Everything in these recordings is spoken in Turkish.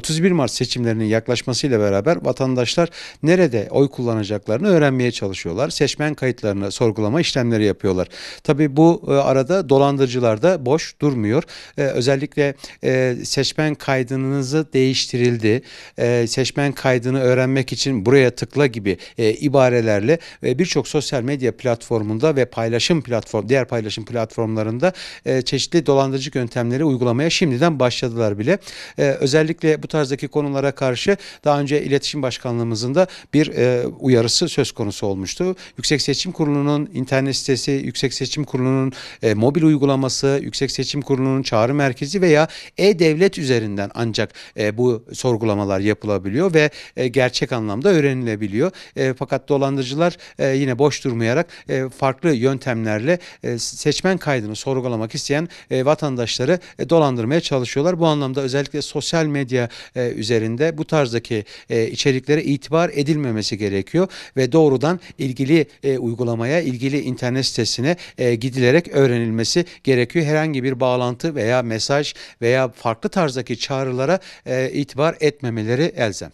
31 Mart seçimlerinin yaklaşmasıyla beraber vatandaşlar nerede oy kullanacaklarını öğrenmeye çalışıyorlar. Seçmen kayıtlarını sorgulama işlemleri yapıyorlar. Tabii bu e, arada dolandırıcılar da boş durmuyor. Ee, özellikle e, seçmen kaydınızı değiştirildi. E, seçmen kaydını öğrenmek için buraya tıkla gibi e, ibarelerle ve birçok sosyal medya platformunda ve paylaşım platform diğer paylaşım platformlarında e, çeşitli dolandırıcı yöntemleri uygulamaya şimdiden başladılar bile. E, özellikle bu bu tarzdaki konulara karşı daha önce iletişim başkanlığımızın da bir e, uyarısı söz konusu olmuştu. Yüksek Seçim Kurulu'nun internet sitesi, Yüksek Seçim Kurulu'nun e, mobil uygulaması, Yüksek Seçim Kurulu'nun çağrı merkezi veya e-devlet üzerinden ancak e, bu sorgulamalar yapılabiliyor ve e, gerçek anlamda öğrenilebiliyor. E, fakat dolandırıcılar e, yine boş durmayarak e, farklı yöntemlerle e, seçmen kaydını sorgulamak isteyen e, vatandaşları e, dolandırmaya çalışıyorlar. Bu anlamda özellikle sosyal medya e, üzerinde bu tarzdaki e, içeriklere itibar edilmemesi gerekiyor ve doğrudan ilgili e, uygulamaya, ilgili internet sitesine e, gidilerek öğrenilmesi gerekiyor. Herhangi bir bağlantı veya mesaj veya farklı tarzdaki çağrılara e, itibar etmemeleri elzem.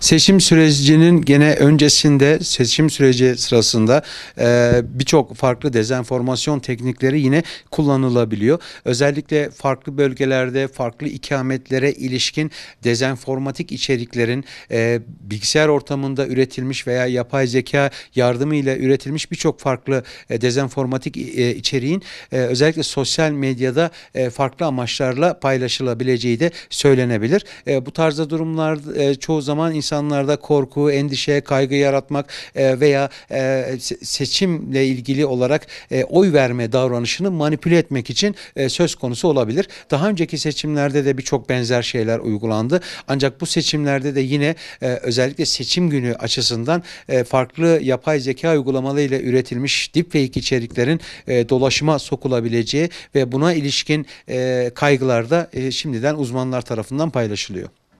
Seçim sürecinin gene öncesinde seçim süreci sırasında e, birçok farklı dezenformasyon teknikleri yine kullanılabiliyor. Özellikle farklı bölgelerde farklı ikametlere ilişkin dezenformatik içeriklerin e, bilgisayar ortamında üretilmiş veya yapay zeka yardımıyla üretilmiş birçok farklı e, dezenformatik e, içeriğin e, özellikle sosyal medyada e, farklı amaçlarla paylaşılabileceği de söylenebilir. E, bu tarzda durumlar e, çoğu zaman insan insanlarda korku, endişe, kaygı yaratmak e, veya e, seçimle ilgili olarak e, oy verme davranışını manipüle etmek için söz konusu olabilir. Daha önceki seçimlerde de birçok benzer şeyler uygulandı. Ancak bu seçimlerde de yine özellikle seçim günü açısından farklı yapay zeka uygulamalarıyla üretilmiş deepfake içeriklerin dolaşıma sokulabileceği ve buna ilişkin kaygılar da şimdiden uzmanlar tarafından paylaşılıyor.